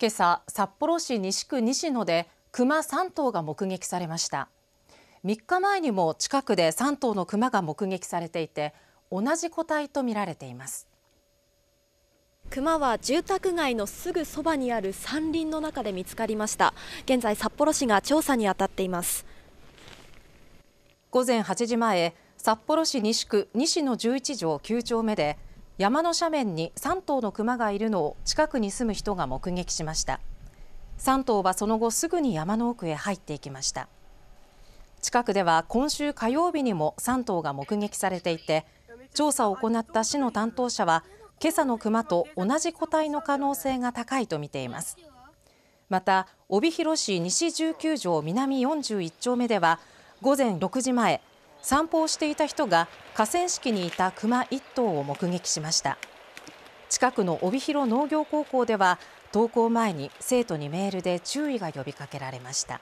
今朝札幌市西区西野で熊3頭が目撃されました3日前にも近くで3頭の熊が目撃されていて同じ個体とみられています熊は住宅街のすぐそばにある山林の中で見つかりました現在札幌市が調査に当たっています午前8時前札幌市西区西野11条9丁目で山の斜面に3頭の熊がいるのを近くに住む人が目撃しました3頭はその後すぐに山の奥へ入っていきました近くでは今週火曜日にも3頭が目撃されていて調査を行った市の担当者は今朝の熊と同じ個体の可能性が高いと見ていますまた帯広市西19条南41丁目では午前6時前散歩をしていた人が河川敷にいた熊1頭を目撃しました近くの帯広農業高校では登校前に生徒にメールで注意が呼びかけられました